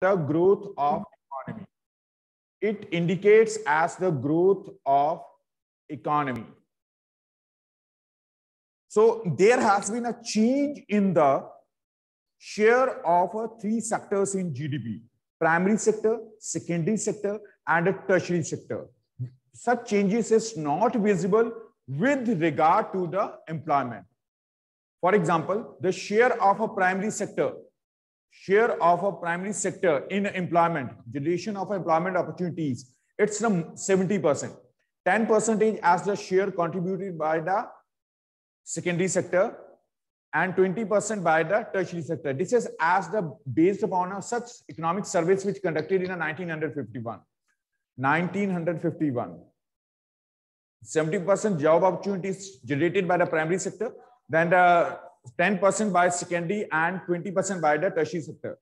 the growth of economy. It indicates as the growth of economy. So there has been a change in the share of uh, three sectors in GDP, primary sector, secondary sector, and a tertiary sector. Such changes is not visible with regard to the employment. For example, the share of a primary sector share of a primary sector in employment, generation of employment opportunities, it's 70%. 10% is as the share contributed by the secondary sector and 20% by the tertiary sector. This is as the based upon a such economic surveys which conducted in 1951. 1951. 70% job opportunities generated by the primary sector, then the 10% by secondary and 20% by the tertiary sector.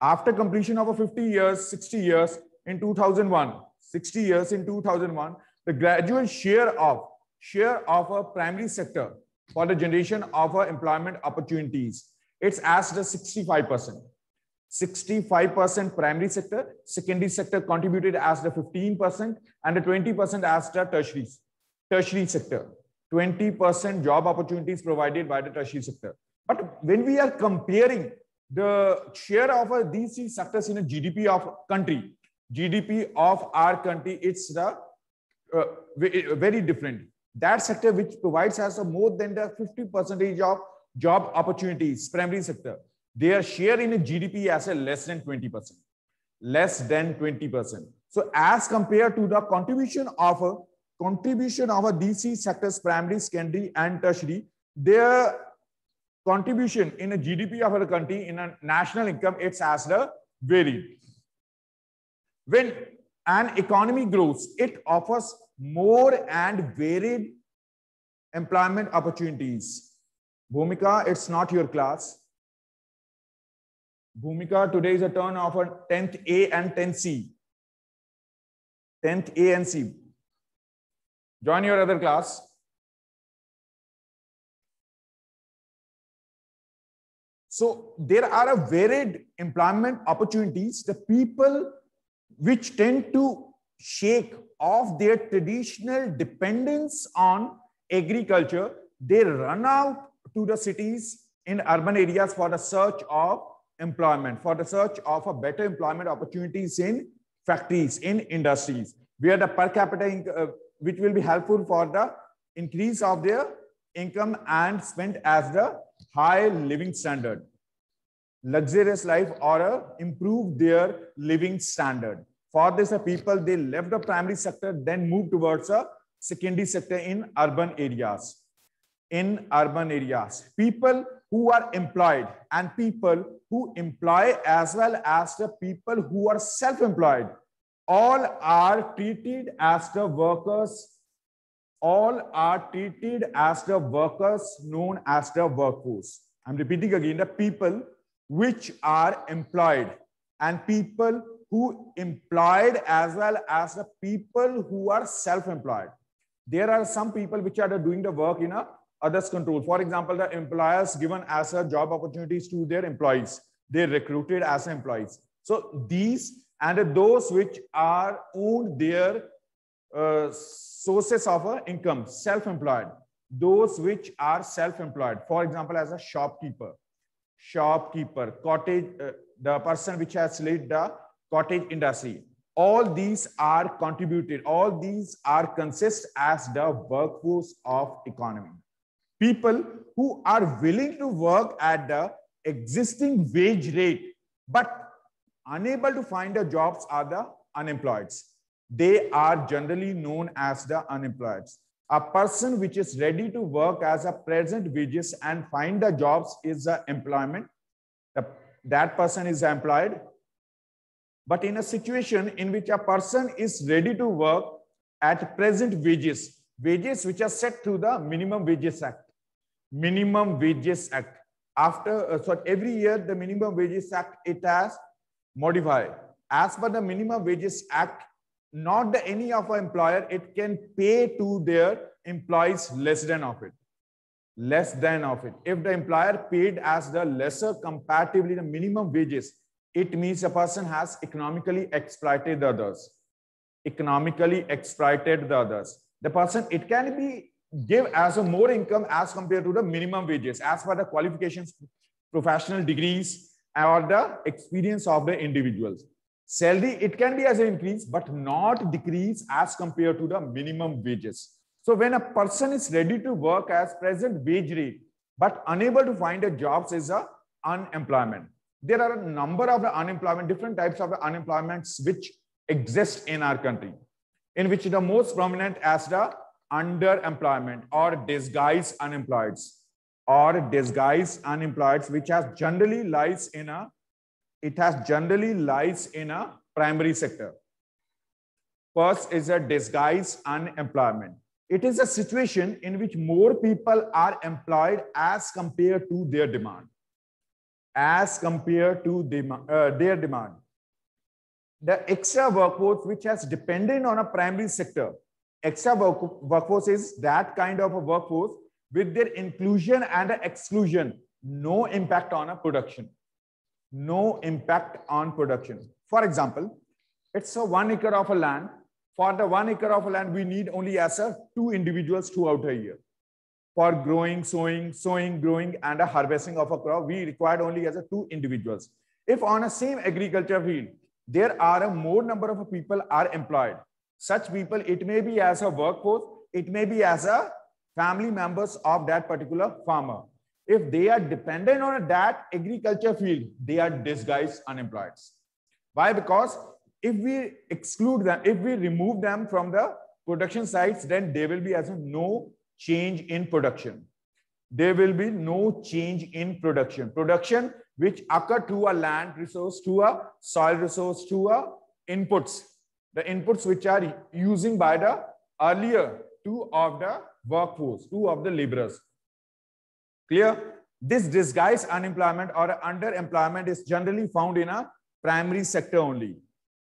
After completion of a 50 years, 60 years in 2001, 60 years in 2001, the gradual share of share of a primary sector for the generation of employment opportunities, it's as the 65%. 65% primary sector, secondary sector contributed as the 15% and the 20% as the tertiary, tertiary sector. 20% job opportunities provided by the tertiary sector. But when we are comparing the share of these three sectors in a GDP of country, GDP of our country, it's the, uh, uh, uh, very different. That sector which provides us a more than the 50 percent of job opportunities, primary sector, their share in the GDP as a less than 20%, less than 20%. So as compared to the contribution of contribution of our DC sectors, primary, secondary, and tertiary, their contribution in a GDP of our country, in a national income, it's as the varied. When an economy grows, it offers more and varied employment opportunities. Bhumika, it's not your class. Bhumika, today is a turn of a 10th A and 10th C. 10th A and C. Join your other class. So there are a varied employment opportunities. The people which tend to shake off their traditional dependence on agriculture, they run out to the cities in urban areas for the search of employment, for the search of a better employment opportunities in factories, in industries, where the per capita uh, which will be helpful for the increase of their income and spend as the high living standard, luxurious life or uh, improve their living standard. For this, people, they left the primary sector, then moved towards a secondary sector in urban areas. In urban areas, people who are employed and people who employ as well as the people who are self-employed all are treated as the workers all are treated as the workers known as the workforce i'm repeating again the people which are employed and people who employed as well as the people who are self-employed there are some people which are doing the work in a others control for example the employers given as a job opportunities to their employees they recruited as employees so these and those which are own their uh, sources of uh, income, self-employed, those which are self-employed, for example, as a shopkeeper, shopkeeper, cottage, uh, the person which has led the cottage industry. All these are contributed, all these are consist as the workforce of economy. People who are willing to work at the existing wage rate, but unable to find the jobs are the unemployed. They are generally known as the unemployed. A person which is ready to work as a present wages and find the jobs is the employment. The, that person is employed. But in a situation in which a person is ready to work at present wages, wages which are set through the Minimum Wages Act. Minimum Wages Act. After, uh, so every year, the Minimum Wages Act, it has modify as per the minimum wages act not the any of our employer it can pay to their employees less than of it less than of it if the employer paid as the lesser comparatively the minimum wages it means a person has economically exploited the others economically exploited the others the person it can be give as a more income as compared to the minimum wages as per the qualifications professional degrees or the experience of the individuals. Salary, it can be as an increase, but not decrease as compared to the minimum wages. So when a person is ready to work as present wage rate, but unable to find a job is a unemployment. There are a number of the unemployment, different types of the unemployments which exist in our country, in which the most prominent as the underemployment or disguised unemployeds or disguised unemployed, which has generally lies in a, it has generally lies in a primary sector. First is a disguised unemployment. It is a situation in which more people are employed as compared to their demand. As compared to dem uh, their demand. The extra workforce which has dependent on a primary sector. Extra work workforce is that kind of a workforce with their inclusion and exclusion, no impact on a production. No impact on production. For example, it's a one acre of a land. For the one acre of a land, we need only as a two individuals throughout a year. For growing, sowing, sowing, growing, and a harvesting of a crop, we required only as a two individuals. If on a same agriculture field, there are a more number of people are employed, such people, it may be as a workforce, it may be as a family members of that particular farmer. If they are dependent on that agriculture field, they are disguised unemployed. Why? Because if we exclude them, if we remove them from the production sites, then there will be as no change in production. There will be no change in production. Production which occur to a land resource, to a soil resource, to a inputs, the inputs which are using by the earlier two of the workforce, two of the laborers. Clear? This disguised unemployment or underemployment is generally found in a primary sector only.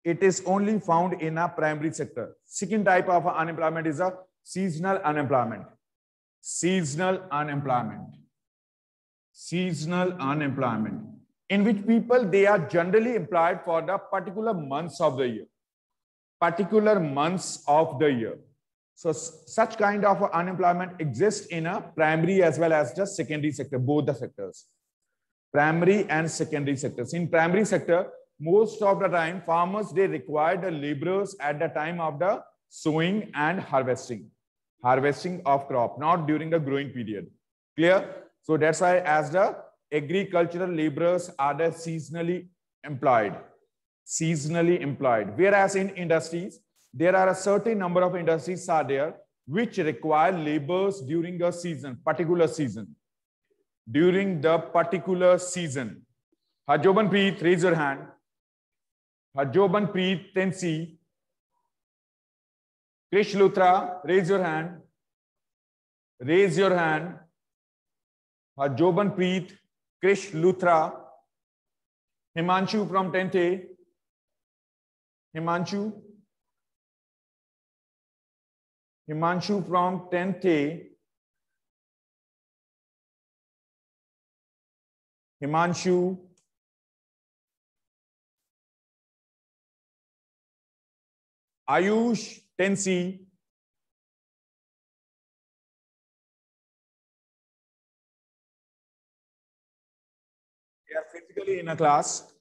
It is only found in a primary sector. Second type of unemployment is a seasonal unemployment. Seasonal unemployment. Seasonal unemployment in which people, they are generally employed for the particular months of the year. Particular months of the year. So such kind of unemployment exists in a primary as well as the secondary sector, both the sectors, primary and secondary sectors. In primary sector, most of the time farmers, they require the laborers at the time of the sowing and harvesting, harvesting of crop, not during the growing period. Clear? So that's why as the agricultural laborers are the seasonally employed, seasonally employed. Whereas in industries, there are a certain number of industries are there which require labors during a season, particular season. During the particular season. Hajoban Preet, raise your hand. Hajoban Preet, Tensi. c Krish Lutra, raise your hand. Raise your hand. Hajoban Preet, Krish Lutra, Himanshu from 10th A. Himanshu, Himanshu from 10th A. Himanshu. Ayush 10C. They are physically in a class.